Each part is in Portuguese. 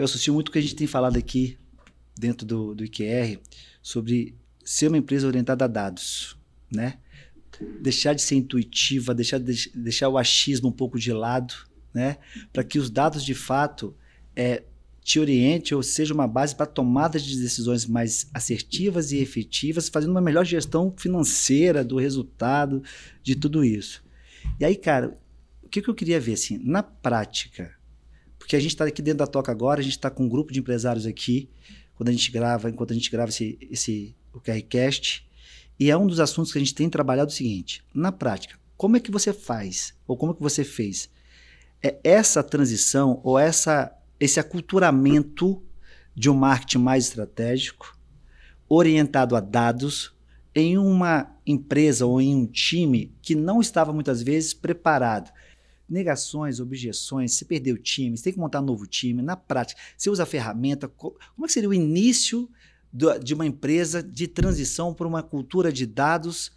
Eu associo muito o que a gente tem falado aqui dentro do, do IQR sobre ser uma empresa orientada a dados, né? Deixar de ser intuitiva, deixar, de, deixar o achismo um pouco de lado, né? Para que os dados de fato é, te oriente ou seja uma base para tomada de decisões mais assertivas e efetivas, fazendo uma melhor gestão financeira do resultado de tudo isso. E aí, cara, o que, que eu queria ver assim, na prática, porque a gente está aqui dentro da Toca agora, a gente está com um grupo de empresários aqui, quando a gente grava, enquanto a gente grava esse, esse o QRCast. E é um dos assuntos que a gente tem trabalhado o seguinte: na prática, como é que você faz, ou como é que você fez é essa transição ou essa, esse aculturamento de um marketing mais estratégico, orientado a dados, em uma empresa ou em um time que não estava muitas vezes preparado negações, objeções, você perdeu o time, você tem que montar um novo time, na prática, você usa a ferramenta, como é que seria o início do, de uma empresa de transição para uma cultura de dados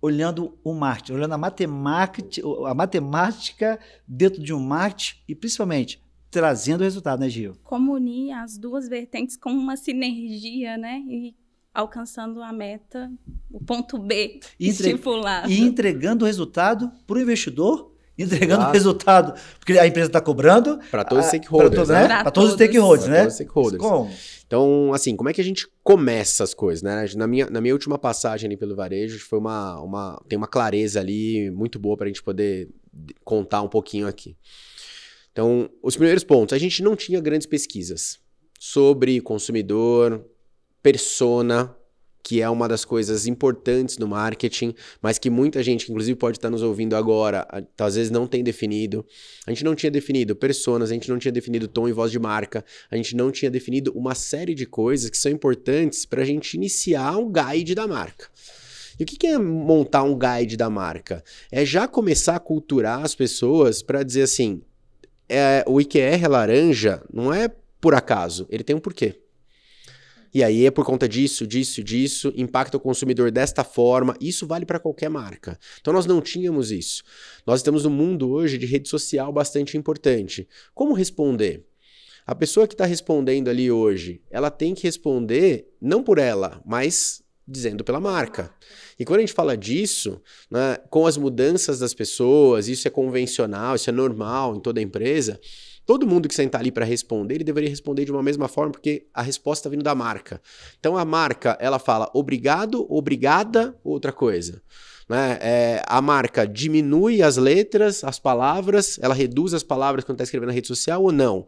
olhando o marketing, olhando a matemática, a matemática dentro de um marketing e principalmente trazendo o resultado, né, Gil? Como unir as duas vertentes com uma sinergia, né? E alcançando a meta, o ponto B Entre... estipulado. E entregando o resultado para o investidor entregando Exato. resultado. Porque a empresa está cobrando. Para todos os stakeholders. Para né? todos, né? todos os stakeholders, né? Todos os stakeholders. Como? Então, assim, como é que a gente começa as coisas, né? Na minha, na minha última passagem ali pelo varejo, foi uma, uma, tem uma clareza ali muito boa para a gente poder contar um pouquinho aqui. Então, os primeiros pontos. A gente não tinha grandes pesquisas sobre consumidor, persona, que é uma das coisas importantes no marketing, mas que muita gente, que inclusive pode estar nos ouvindo agora, tá, às vezes não tem definido. A gente não tinha definido personas, a gente não tinha definido tom e voz de marca, a gente não tinha definido uma série de coisas que são importantes para a gente iniciar um guide da marca. E o que é montar um guide da marca? É já começar a culturar as pessoas para dizer assim: é, o IQR laranja não é por acaso, ele tem um porquê. E aí é por conta disso, disso, disso, impacta o consumidor desta forma. Isso vale para qualquer marca. Então nós não tínhamos isso. Nós estamos no mundo hoje de rede social bastante importante. Como responder? A pessoa que está respondendo ali hoje, ela tem que responder não por ela, mas dizendo pela marca. E quando a gente fala disso, né, com as mudanças das pessoas, isso é convencional, isso é normal em toda empresa todo mundo que sentar ali para responder, ele deveria responder de uma mesma forma, porque a resposta está vindo da marca. Então a marca, ela fala obrigado, obrigada, outra coisa. Né? É, a marca diminui as letras, as palavras, ela reduz as palavras quando está escrevendo na rede social ou não?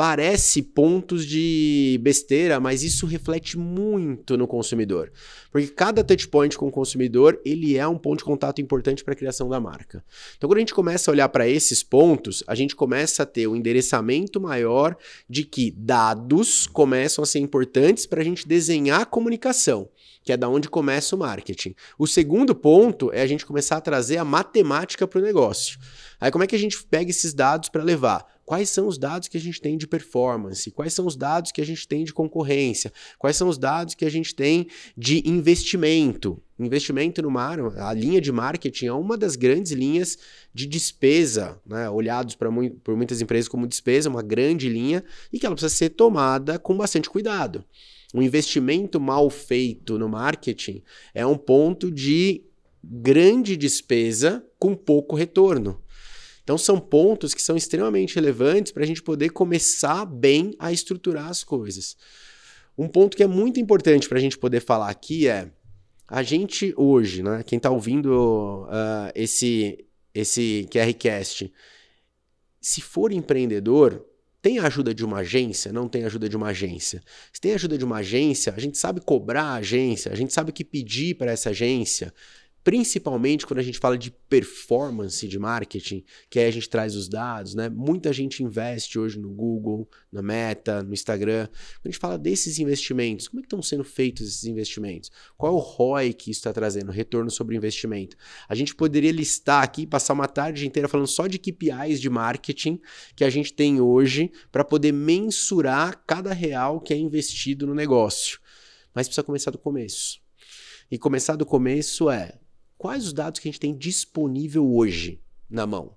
parece pontos de besteira, mas isso reflete muito no consumidor. Porque cada touchpoint com o consumidor, ele é um ponto de contato importante para a criação da marca. Então, quando a gente começa a olhar para esses pontos, a gente começa a ter o um endereçamento maior de que dados começam a ser importantes para a gente desenhar a comunicação que é da onde começa o marketing. O segundo ponto é a gente começar a trazer a matemática para o negócio. Aí como é que a gente pega esses dados para levar quais são os dados que a gente tem de performance, quais são os dados que a gente tem de concorrência, quais são os dados que a gente tem de investimento. Investimento no mar, a linha de marketing é uma das grandes linhas de despesa, né? olhados mu por muitas empresas como despesa, uma grande linha, e que ela precisa ser tomada com bastante cuidado. Um investimento mal feito no marketing é um ponto de grande despesa com pouco retorno. Então, são pontos que são extremamente relevantes para a gente poder começar bem a estruturar as coisas. Um ponto que é muito importante para a gente poder falar aqui é a gente hoje, né? Quem está ouvindo uh, esse esse QRcast, se for empreendedor, tem a ajuda de uma agência? Não tem a ajuda de uma agência. Se tem a ajuda de uma agência, a gente sabe cobrar a agência, a gente sabe o que pedir para essa agência principalmente quando a gente fala de performance de marketing, que aí a gente traz os dados, né? Muita gente investe hoje no Google, na Meta, no Instagram. Quando a gente fala desses investimentos, como é que estão sendo feitos esses investimentos? Qual é o ROI que isso está trazendo, retorno sobre investimento? A gente poderia listar aqui, passar uma tarde inteira falando só de KPIs de marketing que a gente tem hoje para poder mensurar cada real que é investido no negócio. Mas precisa começar do começo. E começar do começo é quais os dados que a gente tem disponível hoje na mão?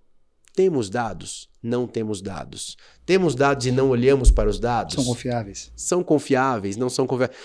Temos dados? Não temos dados. Temos dados e não olhamos para os dados? São confiáveis. São confiáveis, não são confiáveis.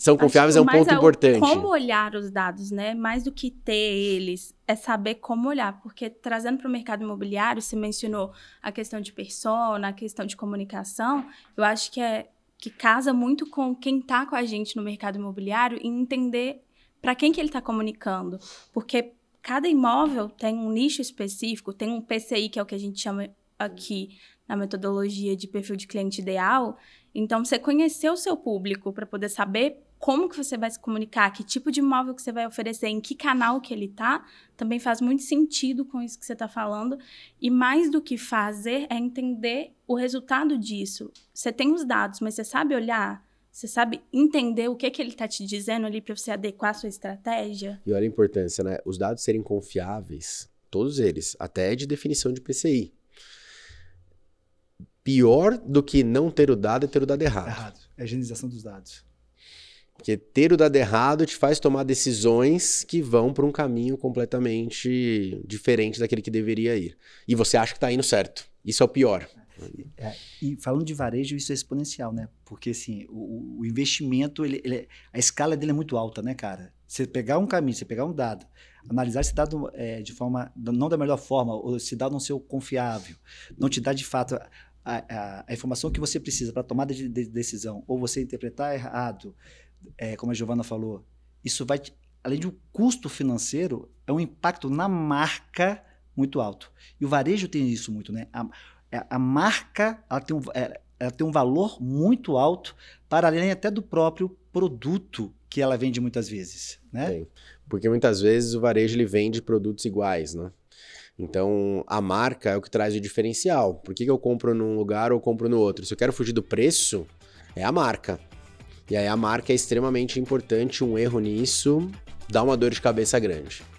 São confiáveis é um ponto é o, importante. Como olhar os dados, né? Mais do que ter eles, é saber como olhar. Porque trazendo para o mercado imobiliário, você mencionou a questão de persona, a questão de comunicação. Eu acho que é que casa muito com quem está com a gente no mercado imobiliário e entender para quem que ele está comunicando. Porque cada imóvel tem um nicho específico, tem um PCI, que é o que a gente chama aqui na metodologia de perfil de cliente ideal. Então, você conhecer o seu público para poder saber como que você vai se comunicar, que tipo de imóvel que você vai oferecer, em que canal que ele está, também faz muito sentido com isso que você está falando. E mais do que fazer é entender o resultado disso. Você tem os dados, mas você sabe olhar você sabe entender o que, que ele está te dizendo ali para você adequar a sua estratégia? E olha a importância, né? Os dados serem confiáveis, todos eles, até de definição de PCI. Pior do que não ter o dado é ter o dado errado. Errado. É a higienização dos dados. Porque ter o dado errado te faz tomar decisões que vão para um caminho completamente diferente daquele que deveria ir. E você acha que está indo certo. Isso é o pior. É. É, e falando de varejo, isso é exponencial, né? Porque assim, o, o investimento, ele, ele é, a escala dele é muito alta, né, cara? Você pegar um caminho, você pegar um dado, analisar esse dado é, de forma não da melhor forma, ou esse dado não ser confiável, não te dá de fato a, a, a informação que você precisa para tomada de, de, decisão, ou você interpretar errado, é, como a Giovana falou, isso vai, além de um custo financeiro, é um impacto na marca muito alto. E o varejo tem isso muito, né? A, é, a marca ela tem, um, é, ela tem um valor muito alto para além até do próprio produto que ela vende muitas vezes, né? Tem. Porque muitas vezes o varejo ele vende produtos iguais, né? Então, a marca é o que traz o diferencial. Por que, que eu compro num lugar ou compro no outro? Se eu quero fugir do preço, é a marca. E aí a marca é extremamente importante, um erro nisso dá uma dor de cabeça grande.